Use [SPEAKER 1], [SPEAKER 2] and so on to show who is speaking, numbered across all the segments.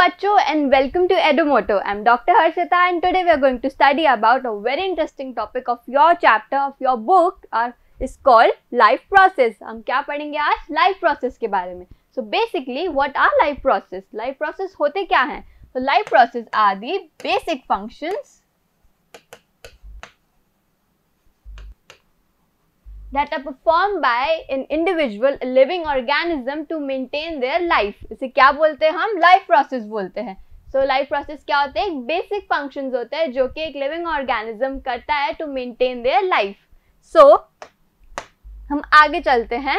[SPEAKER 1] बच्चों and welcome to एडोमोटो I am doctor Harshita and today we are going to study about a very interesting topic of your chapter of your book are is called life process हम क्या पढ़ेंगे आज life process के बारे में so basically what are life process life process होते क्या हैं तो life process are the basic functions that are performed by an individual living organism to maintain their life इसे क्या बोलते हैं हम life process बोलते हैं सो लाइफ प्रोसेस क्या होते हैं बेसिक फंक्शंस होते हैं जो कि एक लिविंग ऑर्गेनिज्म करता है to maintain their life so हम आगे चलते हैं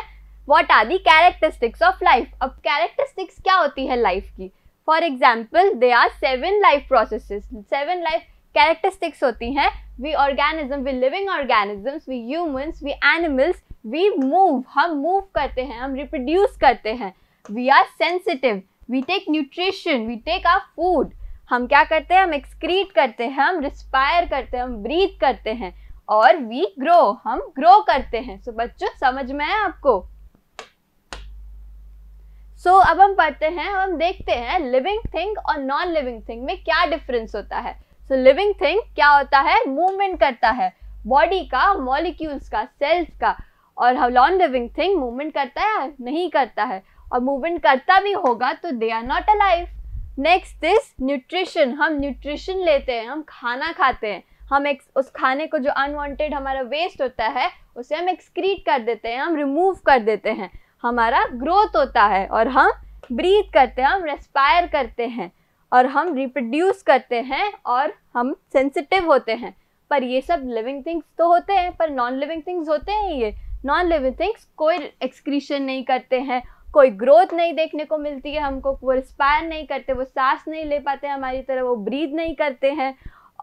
[SPEAKER 1] what are the characteristics of life अब कैरेक्टरिस्टिक्स क्या होती है लाइफ की for example they are seven life process seven life characteristics होती हैं we organism we living organisms we humans we animals we move hum move karte hain hum reproduce karte hain we are sensitive we take nutrition we take our food hum kya karte hain hum excrete karte hain hum respire karte hain hum breathe karte hain और we grow हम grow करते हैं सो so, बच्चों समझ में आया आपको सो so, अब हम पढ़ते हैं अब हम देखते हैं लिविंग थिंग और नॉन लिविंग थिंग में क्या डिफरेंस होता है सो लिविंग थिंग क्या होता है मूवमेंट करता है बॉडी का मॉलिक्यूल्स का सेल्स का और नॉन लिविंग थिंग मूवमेंट करता है नहीं करता है और मूवमेंट करता भी होगा तो they are not alive next is nutrition हम न्यूट्रिशन लेते हैं हम खाना खाते हैं हम एक, उस खाने को जो अनवांटेड हमारा वेस्ट होता है उसे हम एक्सक्रीट कर देते हैं हम रिमूव कर देते हैं हमारा ग्रोथ होता है और हम ब्रीथ करते हैं हम रेस्पायर करते हैं और हम रिप्रोड्यूस करते हैं और हम सेंसिटिव होते हैं पर ये सब लिविंग थिंग्स तो होते हैं पर नॉन लिविंग थिंग्स होते हैं ये नॉन लिविंग थिंग्स कोई एक्सक्रीशन नहीं करते हैं कोई ग्रोथ नहीं देखने को मिलती है हमको वो रिस्पायर नहीं करते वो सांस नहीं ले पाते हमारी तरह वो ब्रीद नहीं करते हैं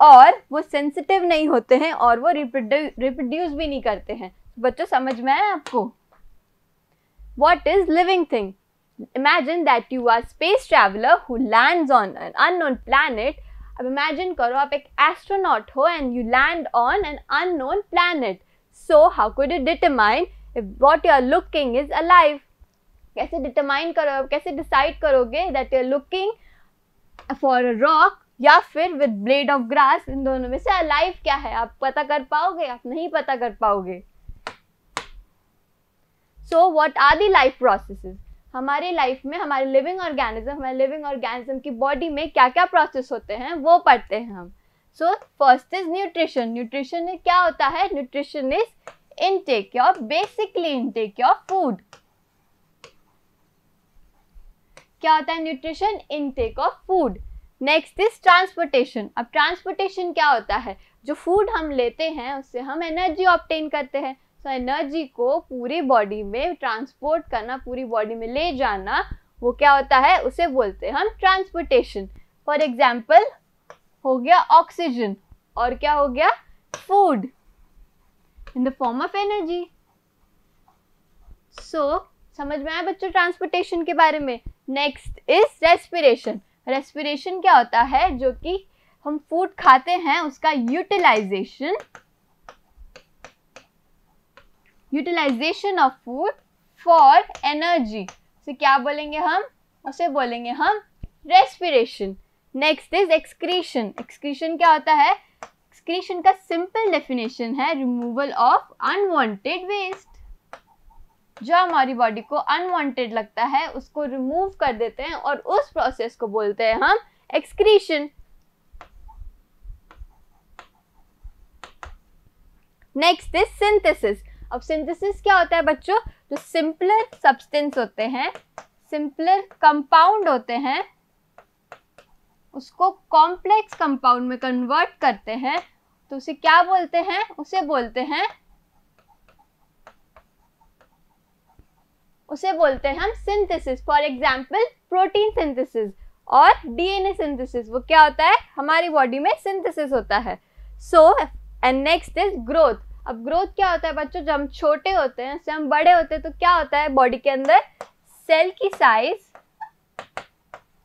[SPEAKER 1] और वो सेंसिटिव नहीं होते हैं और वो रिप्रोड्यूस भी नहीं करते हैं बच्चों समझ में आए आपको what is living thing imagine that you are space traveler who land on an unknown planet अब इमेजिन करो आप एक एस्ट्रोनॉट हो and you land on an unknown planet so how could you determine what you are looking is alive कैसे determine करो कैसे decide करोगे that you are looking for a rock या फिर विद ब्लेड ऑफ ग्रास इन दोनों में से अलाइव क्या है आप पता कर पाओगे आप नहीं पता कर पाओगे so what are the life processes हमारे लाइफ में हमारे लिविंग ऑर्गेनिज्म हमारे लिविंग ऑर्गेनिज्म की बॉडी में क्या क्या प्रोसेस होते हैं वो पढ़ते हैं हम so first is nutrition nutrition क्या होता है nutrition is intake of basically intake of food क्या होता है nutrition intake of food next is transportation अब ट्रांसपोर्टेशन क्या होता है जो फूड हम लेते हैं उससे हम एनर्जी ऑप्टेन करते हैं एनर्जी को पूरी बॉडी में ट्रांसपोर्ट करना पूरी बॉडी में ले जाना वो क्या होता है उसे बोलते हैं हम ट्रांसपोर्टेशन फॉर एग्जाम्पल हो गया ऑक्सीजन और क्या हो गया food in the form of energy so समझ में आया बच्चों ट्रांसपोर्टेशन के बारे में नेक्स्ट इज रेस्पिरेशन रेस्पिरेशन क्या होता है जो कि हम फूड खाते हैं उसका utilisation utilisation of food for energy तो क्या बोलेंगे हम उसे बोलेंगे हम respiration next is excretion excretion क्या होता है एक्सक्रीशन का सिंपल डेफिनेशन है रिमूवल ऑफ अनवांटेड वेस्ट जो हमारी बॉडी को अनवांटेड लगता है उसको रिमूव कर देते हैं और उस प्रोसेस को बोलते हैं हम एक्सक्रीशन नेक्स्ट इज सिंथेसिस अब सिंथेसिस क्या होता है बच्चों जो सिंपलर सब्सटेंस होते हैं सिंपलर कंपाउंड होते हैं उसको कॉम्प्लेक्स कंपाउंड में कन्वर्ट करते हैं तो उसे क्या बोलते हैं उसे बोलते हैं उसे बोलते हैं हम synthesis for example protein synthesis और डीएनए सिंथेसिस वो क्या होता है हमारी बॉडी में सिंथेसिस होता है so and next is growth अब ग्रोथ क्या होता है बच्चों जब हम छोटे होते हैं से हम बड़े होते हैं तो क्या होता है बॉडी के अंदर सेल की साइज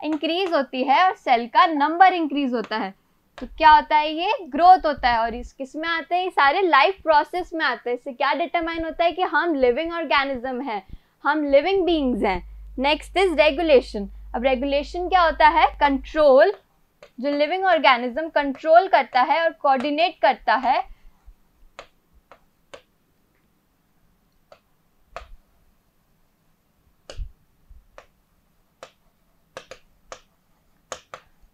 [SPEAKER 1] इंक्रीज होती है और सेल का नंबर इंक्रीज होता है तो क्या होता है ये ग्रोथ होता है और इस किस में आते हैं ये सारे लाइफ प्रोसेस में आते हैं इससे क्या डिटरमाइन होता है कि हम लिविंग ऑर्गेनिज्म हैं हम लिविंग बींग्स हैं नेक्स्ट इज रेगुलेशन अब रेगुलेशन क्या होता है कंट्रोल जो लिविंग ऑर्गेनिज्म कंट्रोल करता है और कोऑर्डिनेट करता है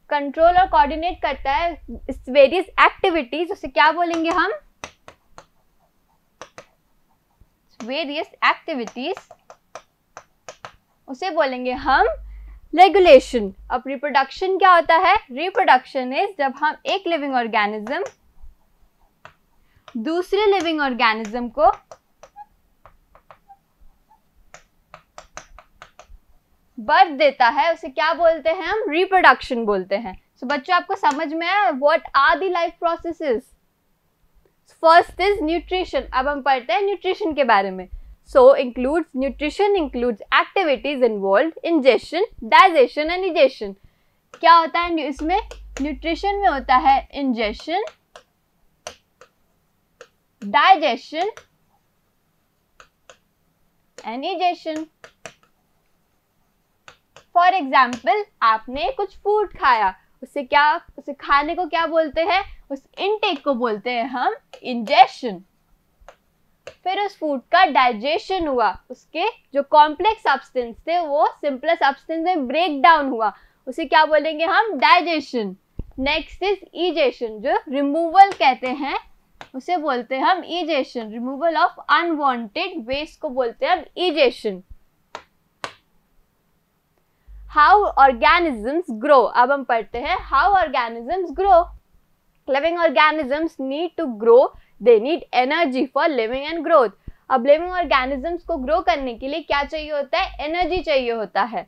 [SPEAKER 1] कंट्रोल और कोऑर्डिनेट करता है वेरियस एक्टिविटीज उसे क्या बोलेंगे हम वेरियस एक्टिविटीज उसे बोलेंगे हम रेगुलेशन अब रिप्रोडक्शन क्या होता है रिप्रोडक्शन इज जब हम एक लिविंग ऑर्गेनिज्म दूसरे लिविंग ऑर्गेनिज्म को बर्थ देता है उसे क्या बोलते हैं हम रिप्रोडक्शन बोलते हैं सो so, बच्चों आपको समझ में आया what are the life processes first is nutrition अब हम पढ़ते हैं न्यूट्रिशन के बारे में so includes nutrition includes activities involve ingestion digestion and egestion क्या होता है इसमें न्यूट्रिशन में होता है ingestion digestion and egestion for example आपने कुछ फूड खाया उसे क्या उसे खाने को क्या बोलते हैं उस इनटेक को बोलते हैं हम इंजेशन फिर उस फूड का डाइजेशन हुआ उसके जो कॉम्प्लेक्स सब्सटेंस थे वो सिंपल सब्सटेंस में ब्रेक डाउन हुआ उसे क्या बोलेंगे हम डाइजेशन नेक्स्ट इज इजेशन जो रिमूवल कहते हैं उसे बोलते हैं हम egestion removal of unwanted waste को बोलते हैं हम इजेशन हाउ ऑर्गेनिजम्स ग्रो अब हम पढ़ते हैं how organisms grow living organisms need to grow they need energy for living and growth अब लिविंग ऑर्गेनिजम्स को ग्रो करने के लिए क्या चाहिए होता है एनर्जी चाहिए होता है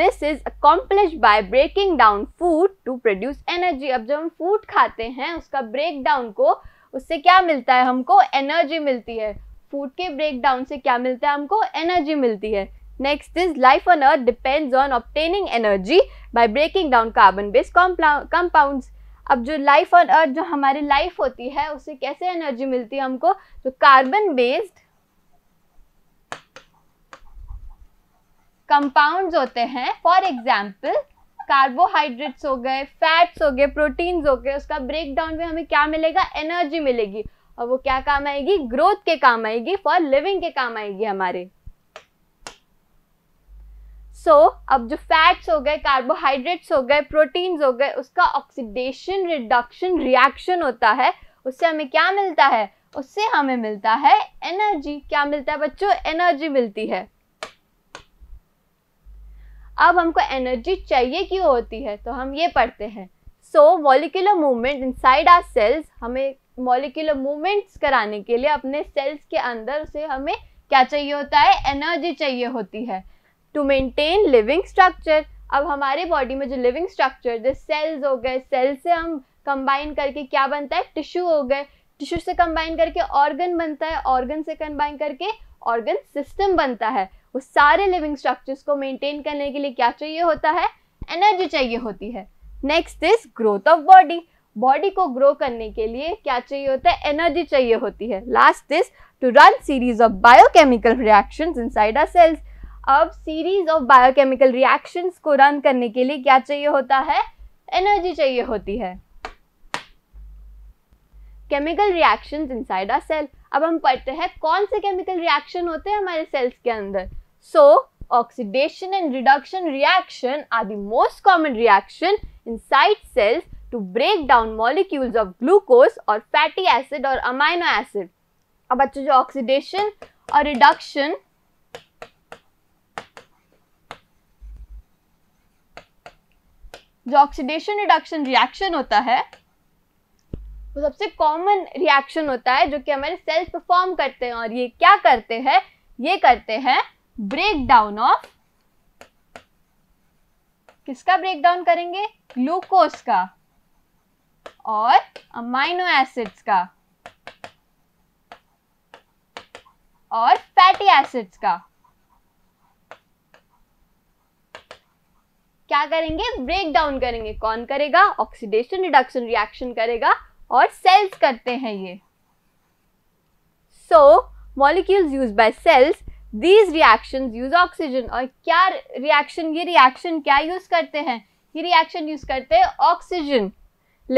[SPEAKER 1] this is accomplish by breaking down food to produce energy अब जब हम फूड खाते हैं उसका ब्रेक डाउन को उससे क्या मिलता है हमको एनर्जी मिलती है फूड के ब्रेक डाउन से क्या मिलता है हमको एनर्जी मिलती है Next is life on earth depends on obtaining energy by breaking down carbon based compounds. अब जो लाइफ ऑन अर्थ जो हमारी लाइफ होती है उससे कैसे एनर्जी मिलती है हमको जो कार्बन बेस्ड कंपाउंड्स होते हैं फॉर एग्जाम्पल कार्बोहाइड्रेट्स हो गए फैट्स हो गए प्रोटीन्स हो गए उसका ब्रेक डाउन में हमें क्या मिलेगा एनर्जी मिलेगी और वो क्या काम आएगी ग्रोथ के काम आएगी फॉर लिविंग के काम आएगी हमारे सो so, अब जो फैट्स हो गए कार्बोहाइड्रेट्स हो गए प्रोटीन्स हो गए उसका ऑक्सीडेशन रिडक्शन रिएक्शन होता है उससे हमें क्या मिलता है उससे हमें मिलता है एनर्जी क्या मिलता है बच्चों एनर्जी मिलती है अब हमको एनर्जी चाहिए क्यों होती है तो हम ये पढ़ते हैं so molecular movement inside our cells हमें मॉलिकुलर मूवमेंट्स कराने के लिए अपने सेल्स के अंदर से हमें क्या चाहिए होता है एनर्जी चाहिए होती है टू मेंटेन लिविंग स्ट्रक्चर अब हमारे बॉडी में जो लिविंग स्ट्रक्चर जैसे सेल्स हो गए सेल से हम कंबाइन करके क्या बनता है टिश्यू हो गए टिश्यू से कंबाइन करके ऑर्गन बनता है ऑर्गन से कंबाइन करके ऑर्गन सिस्टम बनता है वो सारे लिविंग स्ट्रक्चर्स को मेंटेन करने के लिए क्या चाहिए होता है एनर्जी चाहिए होती है next is growth of body body को ग्रो करने के लिए क्या चाहिए होता है एनर्जी चाहिए होती है last is to run series of biochemical reactions inside our cells अब सीरीज ऑफ बायोकेमिकल रिएक्शंस को रन करने के लिए क्या चाहिए होता है एनर्जी चाहिए होती है chemical reactions inside a cell अब हम पढ़ते हैं कौन से केमिकल रिएक्शन होते हैं हमारे सेल्स के अंदर so oxidation and reduction reaction are the most common reaction inside cells to break down molecules of glucose और फैटी एसिड और अमाइनो एसिड अब बच्चों जो ऑक्सीडेशन और रिडक्शन जो ऑक्सीडेशन रिडक्शन रिएक्शन होता है वो सबसे कॉमन रिएक्शन होता है जो कि हमारे सेल्स परफॉर्म करते हैं और ये क्या करते हैं ये करते हैं ब्रेक डाउन ऑफ किसका ब्रेक डाउन करेंगे ग्लूकोज का और अमाइनो एसिड्स का और फैटी एसिड्स का क्या करेंगे ब्रेक डाउन करेंगे कौन करेगा ऑक्सीडेशन रिडक्शन रिएक्शन करेगा और सेल्स करते हैं ये so molecules use by cells these reaction use oxygen और क्या रिएक्शन ये रिएक्शन क्या यूज करते हैं ये रिएक्शन यूज करते हैं oxygen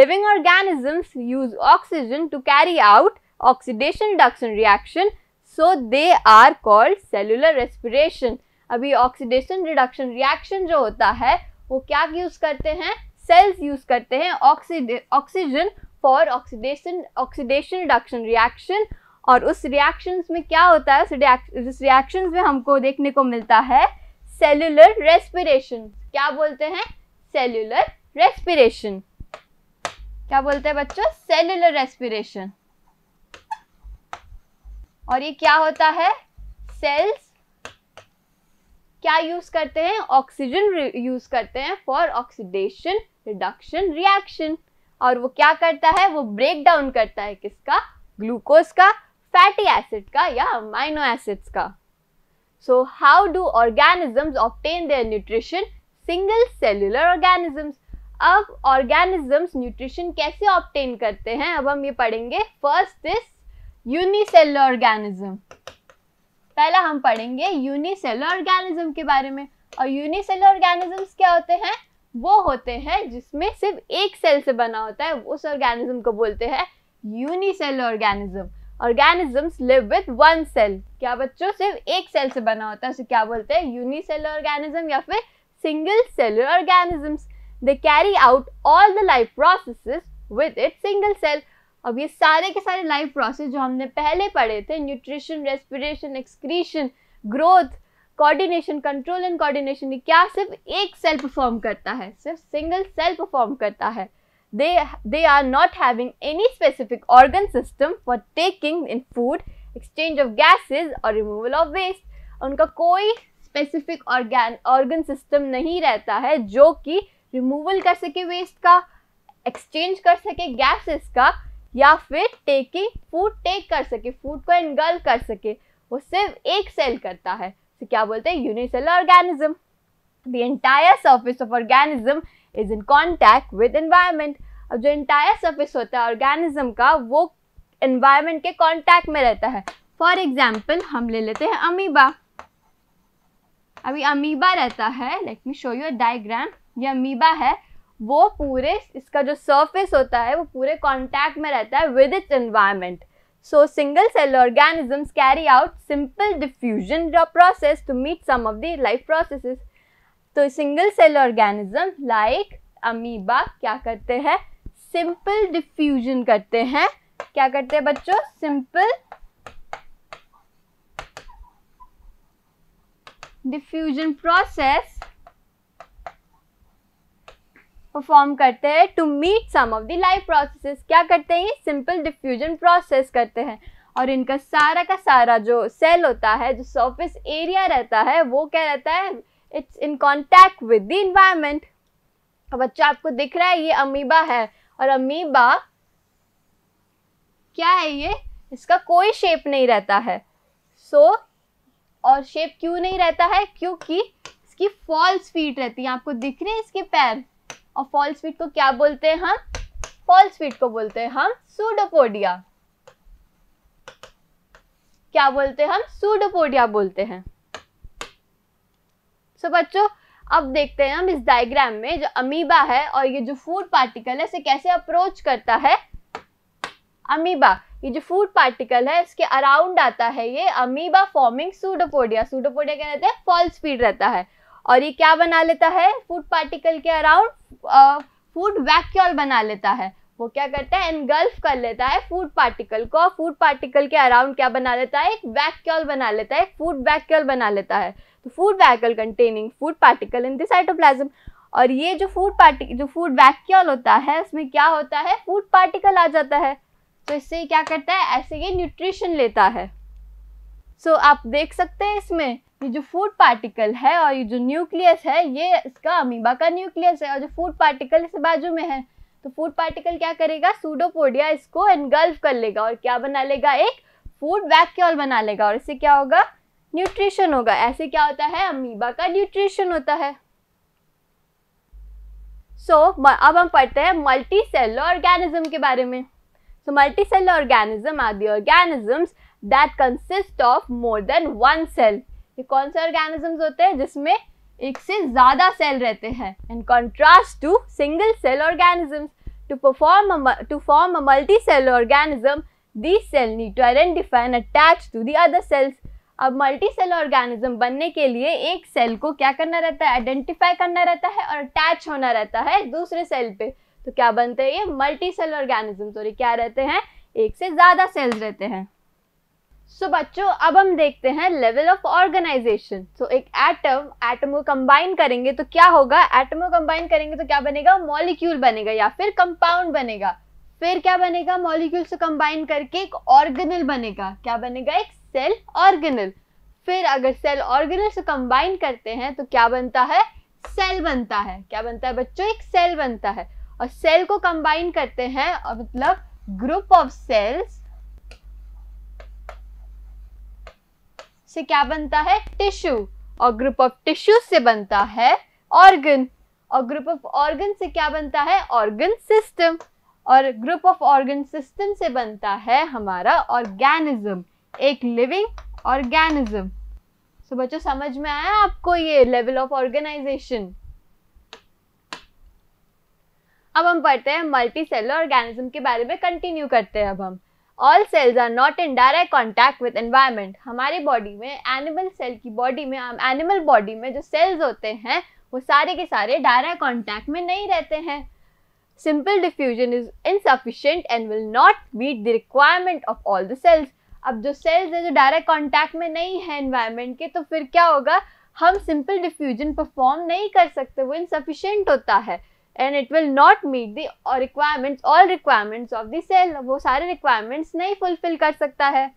[SPEAKER 1] living organisms use oxygen to carry out oxidation reduction reaction so they are called cellular respiration अभी ऑक्सीडेशन रिडक्शन रिएक्शन जो होता है वो क्या यूज़ करते हैं सेल्स यूज़ करते हैं ऑक्सीडे oxygen for oxidation oxidation reduction reaction और उस रिएक्शंस में क्या होता है उस रिएक्शंस में हमको देखने को मिलता है सेलुलर रेस्पिरेशन क्या बोलते हैं सेलुलर रेस्पिरेशन क्या बोलते हैं बच्चों सेलुलर रेस्पिरेशन और ये क्या होता है सेल्स क्या यूज करते हैं ऑक्सीजन यूज करते हैं फॉर ऑक्सीडेशन रिडक्शन रिएक्शन और वो क्या करता है वो ब्रेक डाउन करता है किसका ग्लूकोज का फैटी एसिड का या अमाइनो एसिड्स का so how do organisms obtain their nutrition single cellular organisms अब ऑर्गेनिजम्स न्यूट्रिशन कैसे ऑप्टेन करते हैं अब हम ये पढ़ेंगे फर्स्ट इज यूनिसेलुलर ऑर्गेनिज्म पहला हम पढ़ेंगे यूनिसेलर ऑर्गेनिज्म के बारे में और यूनिसेलर ऑर्गेनिजम्स क्या होते हैं वो होते हैं जिसमें सिर्फ एक सेल से बना होता है उस ऑर्गेनिज्म को बोलते हैं unicell organism organisms live with one cell क्या बच्चों सिर्फ एक सेल से बना होता है उसे क्या बोलते हैं यूनिसेल ऑर्गेनिज्म या फिर single cell organisms they carry out all the life processes with it single cell अब ये सारे के सारे लाइफ प्रोसेस जो हमने पहले पढ़े थे nutrition respiration excretion growth coordination control and coordination ये क्या सिर्फ एक सेल परफॉर्म करता है सिर्फ सिंगल सेल परफॉर्म करता है they they are not having any specific organ system for taking in food exchange of gases और रिमूवल ऑफ वेस्ट उनका कोई स्पेसिफिक ऑर्गेन ऑर्गन सिस्टम नहीं रहता है जो कि रिमूवल कर सके वेस्ट का एक्सचेंज कर सके गैसेस का या फिर टेकिंग फूड टेक कर सके फूड को इनगल्व कर सके वो सिर्फ एक सेल करता है तो क्या बोलते हैं unicell organism the entire surface of organism is in contact with environment अब जो इंटायर सर्फेस होता है ऑर्गेनिज्म का वो एनवायरमेंट के कॉन्टैक्ट में रहता है फॉर एग्जाम्पल हम ले लेते हैं अमीबा अभी अमीबा रहता है let me show you a diagram ये अमीबा है वो पूरे इसका जो सरफेस होता है वो पूरे कॉन्टैक्ट में रहता है with it environment so single cell organisms carry out simple diffusion process to meet some of the life process तो single cell organism like amoeba क्या करते हैं सिंपल डिफ्यूजन करते हैं क्या करते हैं बच्चों सिंपल डिफ्यूजन प्रोसेस परफॉर्म करते हैं to meet some of the life processes क्या करते हैं ये सिंपल डिफ्यूजन प्रोसेस करते हैं और इनका सारा का सारा जो सेल होता है जो सरफेस एरिया रहता है वो क्या रहता है it's in contact with the environment बच्चा आपको दिख रहा है ये अमीबा है और अमीबा क्या है ये इसका कोई शेप नहीं रहता है सो so, और शेप क्यों नहीं रहता है क्योंकि इसकी फॉल्स फीट रहती है आपको दिख रहे हैं इसके पैर और फॉल्स फीट को क्या बोलते हैं हम फॉल्स फीट को बोलते हैं हम सूडोपोडिया क्या बोलते हैं हम सूडोपोडिया बोलते हैं सो बच्चों अब देखते हैं हम इस डायग्राम में जो अमीबा है और ये जो फूड पार्टिकल है इसे कैसे अप्रोच करता है अमीबा ये जो फूड पार्टिकल है इसके अराउंड आता है ये अमीबा फॉर्मिंग सूडोपोडिया सूडोपोडिया क्या रहता है फॉल्स फीड रहता है और ये क्या बना लेता है फूड पार्टिकल के अराउंड फूड वैक्यूल बना लेता है वो क्या करता है एनगल्फ कर लेता है फूड पार्टिकल को फूड पार्टिकल के अराउंड क्या बना लेता है एक वैक्यूल बना लेता है फूड वैक्यूल बना लेता है तो food vacuole containing food particle in this cytoplasm और ये जो फूड पार्टी जो फूड वैक्यूल होता है उसमें क्या होता है फूड पार्टिकल आ जाता है तो इससे क्या करता है ऐसे ये न्यूट्रिशन लेता है सो so, आप देख सकते हैं इसमें ये जो फूड पार्टिकल है और ये जो न्यूक्लियस है ये इसका अमीबा का न्यूक्लियस है और जो फूड पार्टिकल इस बाजू में है तो फूड पार्टिकल क्या करेगा सूडोपोडिया इसको एनगल्फ कर लेगा और क्या बना लेगा एक फूड वैक्यूल बना लेगा और इससे क्या होगा न्यूट्रिशन होगा ऐसे क्या होता है अमीबा का न्यूट्रिशन होता है सो so, अब हम पढ़ते हैं मल्टी सेल ऑर्गेनिज्म के बारे में so multi cell organism are the organisms that consist of more than one cell ये कौन से ऑर्गेनिजम्स होते हैं जिसमें एक से ज़्यादा सेल रहते हैं in contrast to single cell organisms to perform to form a multi cell organism the cell need to identify and attach to the other cells अब मल्टी सेल ऑर्गेनिज्म बनने के लिए एक सेल को क्या करना रहता है आइडेंटिफाई करना रहता है और अटैच होना रहता है दूसरे सेल पे तो क्या बनते हैं ये सेल ऑर्गेनिज्म सॉरी क्या रहते हैं एक से ज़्यादा सेल्स रहते हैं सो बच्चों अब हम देखते हैं लेवल ऑफ ऑर्गेनाइजेशन सो एक एटम एटम को कंबाइन करेंगे तो क्या होगा एटम को कंबाइन करेंगे तो क्या बनेगा मॉलिक्यूल बनेगा या फिर कंपाउंड बनेगा फिर क्या बनेगा मॉलिक्यूल से कंबाइन करके एक ऑर्गेनल बनेगा क्या बनेगा एक सेल ऑर्गेनल फिर अगर सेल ऑर्गेनल से कंबाइन करते हैं तो क्या बनता है सेल बनता है क्या बनता है बच्चों एक सेल बनता है और सेल को कंबाइन करते हैं मतलब ग्रुप ऑफ सेल्स से क्या बनता है टिश्यू और ग्रुप ऑफ टिश्यू से बनता है ऑर्गन और ग्रुप ऑफ ऑर्गन से क्या बनता है ऑर्गन सिस्टम और ग्रुप ऑफ ऑर्गन सिस्टम से बनता है हमारा ऑर्गेनिज्म एक लिविंग ऑर्गेनिज्म सो बच्चों समझ में आया आपको ये लेवल ऑफ ऑर्गेनाइजेशन अब हम पढ़ते हैं मल्टी सेलर ऑर्गेनिज्म के बारे में कंटिन्यू करते हैं अब हम all cells are not in direct contact with environment हमारी बॉडी में एनिमल सेल की बॉडी में एनिमल um, बॉडी में जो सेल्स होते हैं वो सारे के सारे डायरेक्ट कॉन्टैक्ट में नहीं रहते हैं simple diffusion is insufficient and will not meet the requirement of all the cells अब जो सेल्स हैं जो डायरेक्ट कॉन्टैक्ट में नहीं है एनवायरमेंट के तो फिर क्या होगा हम सिंपल डिफ्यूजन परफॉर्म नहीं कर सकते वो इनसफिशियंट होता है and it will not meet the requirements all requirements of the cell वो सारे रिक्वायरमेंट्स नहीं फुलफिल कर सकता है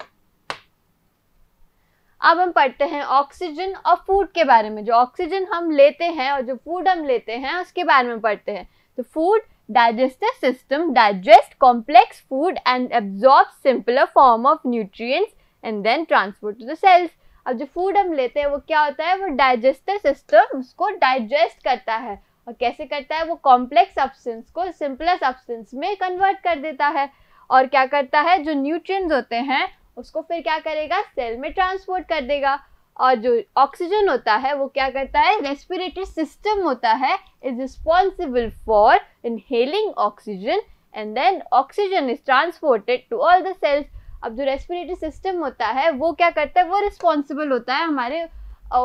[SPEAKER 1] अब हम पढ़ते हैं ऑक्सीजन और फूड के बारे में जो ऑक्सीजन हम लेते हैं और जो फूड हम लेते हैं उसके बारे में पढ़ते हैं तो food digestive system digest complex food and absorb simpler form of nutrients and then transport to the cells अब जो फूड हम लेते हैं वो क्या होता है वो डाइजेस्टिव सिस्टम उसको डाइजेस्ट करता है और कैसे करता है वो कॉम्प्लेक्स सब्सटेंस को सिंपलर सब्सटेंस में कन्वर्ट कर देता है और क्या करता है जो न्यूट्रिएंट्स होते हैं उसको फिर क्या करेगा सेल में ट्रांसपोर्ट कर देगा और जो ऑक्सीजन होता है वो क्या करता है रेस्पिरेटरी सिस्टम होता है is responsible for inhaling oxygen and then oxygen is transported to all the cells अब जो रेस्पिरेटरी सिस्टम होता है वो क्या करता है वो रिस्पॉन्सिबल होता है हमारे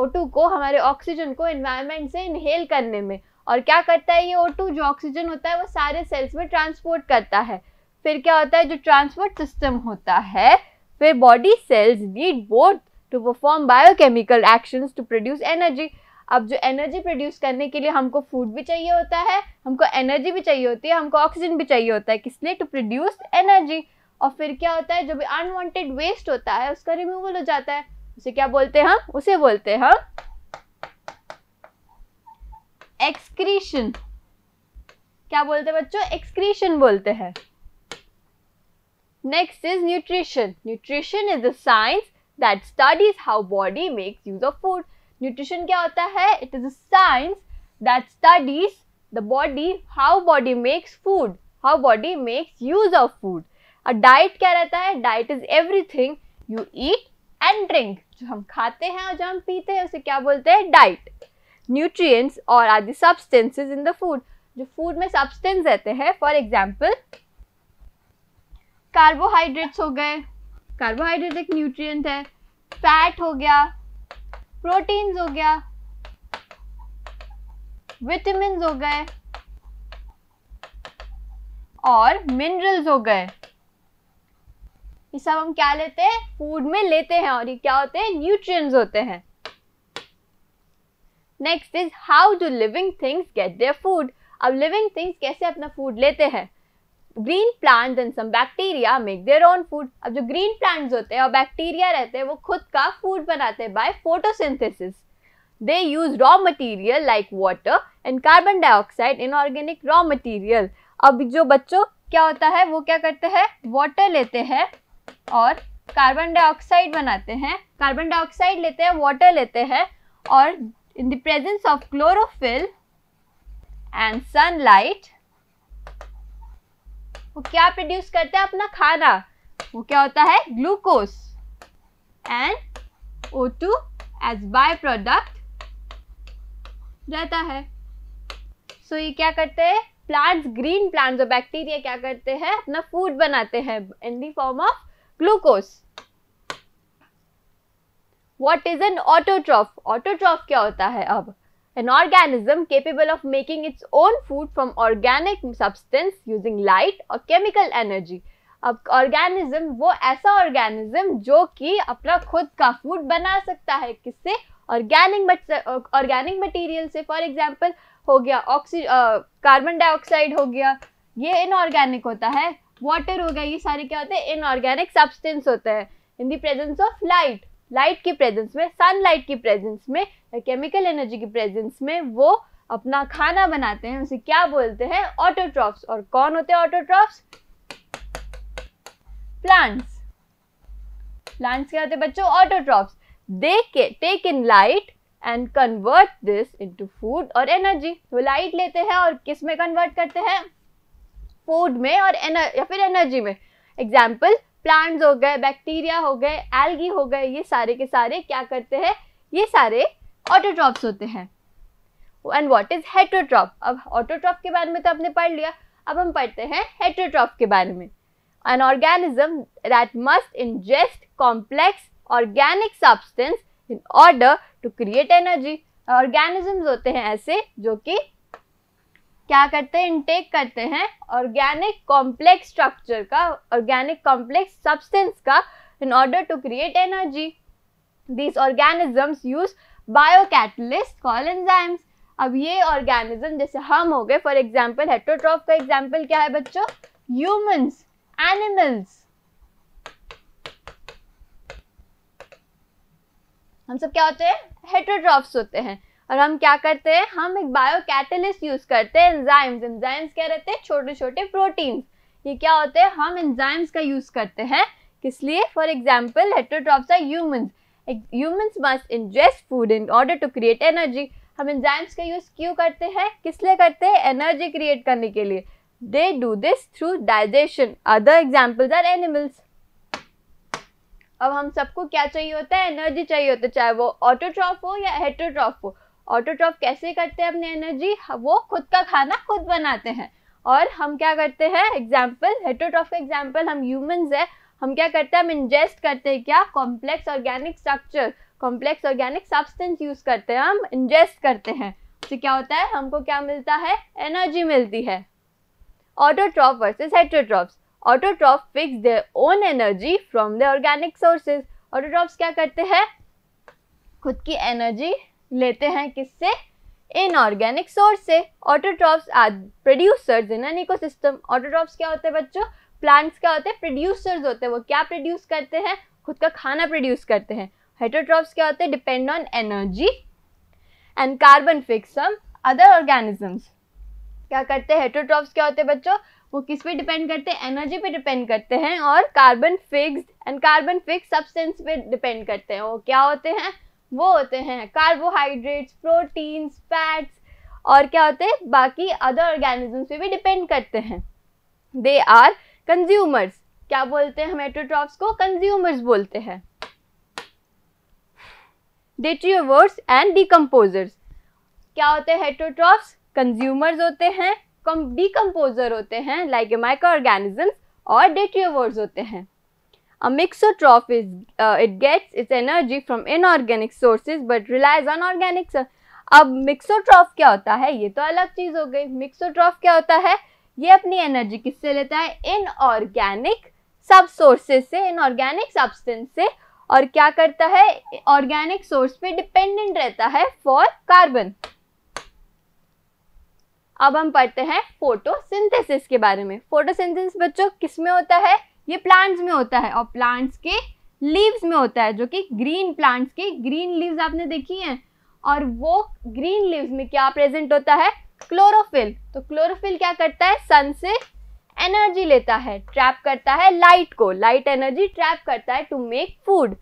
[SPEAKER 1] ऑटो को हमारे ऑक्सीजन को इन्वायरमेंट से इनहेल करने में और क्या करता है ये ओ टू जो ऑक्सीजन होता है वो सारे सेल्स में ट्रांसपोर्ट करता है फिर क्या होता है जो ट्रांसपोर्ट सिस्टम होता है फिर body cells need both to perform biochemical actions to produce energy अब जो एनर्जी प्रोड्यूस करने के लिए हमको फूड भी चाहिए होता है हमको एनर्जी भी चाहिए होती है हमको ऑक्सीजन भी चाहिए होता है किस लिए टू प्रोड्यूस एनर्जी और फिर क्या होता है जो भी अनवांटेड वेस्ट होता है उसका रिमूवल हो जाता है उसे क्या बोलते हैं हम उसे बोलते हैं हम एक्सक्रीशन क्या बोलते हैं बच्चों एक्सक्रीशन बोलते हैं next is nutrition nutrition is the science that studies how body makes use of food nutrition क्या होता है it is a science that studies the body how body makes food how body makes use of food और diet क्या रहता है diet is everything you eat and drink जो हम खाते हैं और जो हम पीते हैं उसे क्या बोलते हैं डाइट न्यूट्रिएंट्स और आदि सब्सटेंसेस इन द फूड जो फूड में सब्सटेंस रहते हैं फॉर एग्जांपल कार्बोहाइड्रेट्स हो गए कार्बोहाइड्रेट एक न्यूट्रिएंट है फैट हो गया प्रोटीन हो गया विटामिन हो गए और मिनरल्स हो गए ये सब हम क्या लेते हैं फूड में लेते हैं और ये क्या होते हैं न्यूट्रिएंट्स होते हैं next is how do living things get their food अब लिविंग थिंग्स कैसे अपना फूड लेते हैं green plant and some bacteria make their own food अब जो ग्रीन प्लांट्स होते हैं और बैक्टीरिया रहते हैं वो खुद का फूड बनाते हैं by photosynthesis use raw raw like water and carbon dioxide inorganic raw material अब जो बच्चों क्या होता है वो क्या करते हैं वाटर लेते हैं और कार्बन डाइऑक्साइड बनाते हैं कार्बन डाइऑक्साइड लेते हैं वाटर लेते हैं और in the presence of chlorophyll and sunlight वो क्या प्रोड्यूस करता है अपना खाना वो क्या होता है glucose and O two as byproduct रहता है सो so, ये क्या करते हैं प्लांट्स ग्रीन प्लांट्स और बैक्टीरिया क्या करते हैं अपना फूड बनाते हैं in the form of glucose what is an autotroph autotroph क्या होता है अब an organism capable of making its own food from organic substance using light और केमिकल एनर्जी अब ऑर्गेनिज्म वो ऐसा ऑर्गेनिज्म जो कि अपना खुद का फूड बना सकता है किससे ऑर्गेनिक ऑर्गेनिक मटेरियल से फॉर एग्जांपल हो गया ऑक्सी कार्बन डाइऑक्साइड हो गया ये इनऑर्गेनिक होता है वाटर हो गया ये सारे क्या होते हैं इनऑर्गेनिक सब्सटेंस होते हैं in the presence of light light की प्रेजेंस में सनलाइट की प्रेजेंस में केमिकल एनर्जी की प्रेजेंस में वो अपना खाना बनाते हैं उसे क्या बोलते हैं ऑटोट्रॉप्स और कौन होते हैं ऑटोट्रॉप्स प्लांट्स प्लांट्स क्या होते हैं बच्चों ऑटोट्रॉप्स दे के take in light and convert this into food और एनर्जी वो लाइट लेते हैं और किस में कन्वर्ट करते हैं फूड में और एनर या फिर एनर्जी में एग्जाम्पल प्लांट्स हो गए बैक्टीरिया हो गए एल्गी हो गए ये सारे के सारे क्या करते हैं ये सारे ऑटोट्रॉप्स होते हैं एंड वॉट इज हेट्रोट्रॉप अब ऑटोट्रॉप के बारे में तो आपने पढ़ लिया अब हम पढ़ते हैं हेट्रोट्रॉप के बारे में an organism that must ingest complex organic substance in order to create energy organisms होते हैं ऐसे जो कि क्या करते हैं इनटेक करते हैं ऑर्गेनिक कॉम्प्लेक्स स्ट्रक्चर का ऑर्गेनिक कॉम्प्लेक्स सब्सटेंस का in order to create energy these organisms use biocatalyst call enzymes अब ये ऑर्गेनिज्म जैसे हम हो गए फॉर एग्जाम्पल हेट्रोट्रॉफ का एग्जाम्पल क्या है बच्चों ह्यूमंस एनिमल्स हम सब क्या होते हैं हेट्रोट्रॉफ्स होते हैं और हम क्या करते हैं हम एक बायो कैटलिस्ट यूज करते हैं एंजाइम्स एंजाइम्स क्या रहते हैं छोटे छोटे प्रोटीन्स ये क्या होते हैं हम एंजाइम्स का यूज करते हैं किस लिए for example heterotrophs are humans humans must ingest food in order to create energy हम एंजाइम्स का यूज क्यों करते हैं किस लिए करते हैं एनर्जी क्रिएट करने के लिए they do this through digestion other examples are animals अब हम सबको क्या चाहिए होता है एनर्जी चाहिए होता है चाहे वो ऑटोट्रॉफ हो या हेट्रोट्रॉफ हो ऑटोट्रॉफ कैसे करते हैं अपनी एनर्जी वो खुद का खाना खुद बनाते हैं और हम क्या करते हैं एग्जाम्पल हेटोट्रॉफ का एग्जाम्पल हम ह्यूमंस है हम क्या करते हैं हम इंजेस्ट करते हैं क्या complex organic structure complex organic substance use करते हैं हम इंजेस्ट करते हैं तो क्या होता है हमको क्या मिलता है एनर्जी मिलती है autotroph versus heterotrophs autotroph fix their own energy from the organic sources autotrophs क्या करते हैं खुद की एनर्जी लेते हैं किससे इनऑर्गेनिक सोर्स से autotrophs are producers in an system autotrophs क्या होते हैं बच्चों प्लांट्स क्या होते हैं प्रोड्यूसर्स होते हैं वो क्या प्रोड्यूस करते हैं खुद का खाना प्रोड्यूस करते हैं हाइड्रोट्रॉप्स क्या होते हैं depend on energy and carbon fix some other organisms क्या करते हैं हेटोट्रॉप्स क्या होते हैं बच्चों वो किस पे डिपेंड करते हैं एनर्जी पे डिपेंड करते हैं और carbon fixed and carbon fix substance पे डिपेंड करते हैं वो क्या होते हैं वो होते हैं कार्बोहाइड्रेट्स प्रोटीन्स फैट्स और क्या होते हैं बाकी अदर ऑर्गेनिजम्स पे भी डिपेंड करते हैं दे आर कंज्यूमर्स क्या बोलते हैं हम को कंज्यूमर्स बोलते हैं डेट्रियोवर्स एंड डिकम्पोजर्स क्या होते हैं हेटोट्रॉप्स कंज्यूमर्स होते हैं डिकम्पोजर होते हैं लाइक माइक्रो ऑर्गेनिजम्स और डेट्रियोवर्स होते हैं A mixer trough is, uh, it gets its energy from inorganic sources but relies on organic sources. अब मिक्सोट्रॉफ क्या होता है ये तो अलग चीज़ हो गई मिक्सोट्रॉफ क्या होता है ये अपनी एनर्जी किससे लेता है इनऑर्गेनिक सब सोर्सेज से इनऑर्गेनिक सब्सटेंस से और क्या करता है ऑर्गेनिक सोर्स पे डिपेंडेंट रहता है फॉर कार्बन अब हम पढ़ते हैं फोटोसिंथेसिस के बारे में फोटोसिंथेसिस बच्चों किसमें होता है ये प्लांट्स में होता है और प्लांट्स के लीव्स में होता है जो कि ग्रीन प्लांट्स के ग्रीन लीव्स आपने देखी हैं और वो ग्रीन लीव्स में क्या प्रेजेंट होता है क्लोरोफिल तो क्लोरोफिल क्या करता है सन से एनर्जी लेता है ट्रैप करता है लाइट को लाइट एनर्जी ट्रैप करता है टू मेक फूड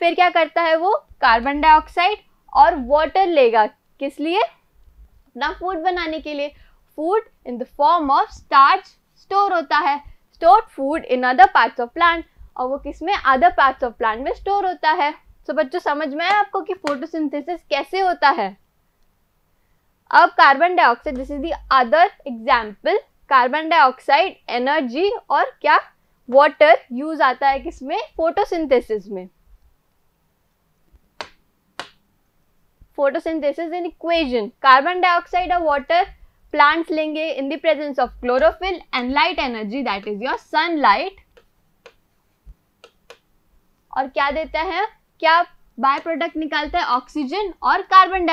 [SPEAKER 1] फिर क्या करता है वो कार्बन डाइऑक्साइड और वाटर लेगा किस लिए अपना फूड बनाने के लिए food in the form of starch store होता है store food in other parts of plant और वो किस में अदर पार्ट्स ऑफ प्लांट में स्टोर होता है सो so, बच्चों समझ में आया आपको कि फोटोसिंथेसिस कैसे होता है अब carbon dioxide this is the other example carbon dioxide energy और क्या वाटर यूज आता है किसमें फोटोसिंथेसिस में photosynthesis in equation carbon dioxide और वाटर प्लांट्स लेंगे in the presence of chlorophyll and light energy that is your sunlight और क्या देता है क्या बाय प्रोडक्ट निकालता है ऑक्सीजन और कार्बन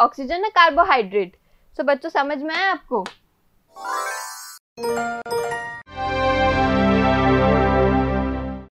[SPEAKER 1] ऑक्सीजन और कार्बोहाइड्रेट सो बच्चों समझ में आए आपको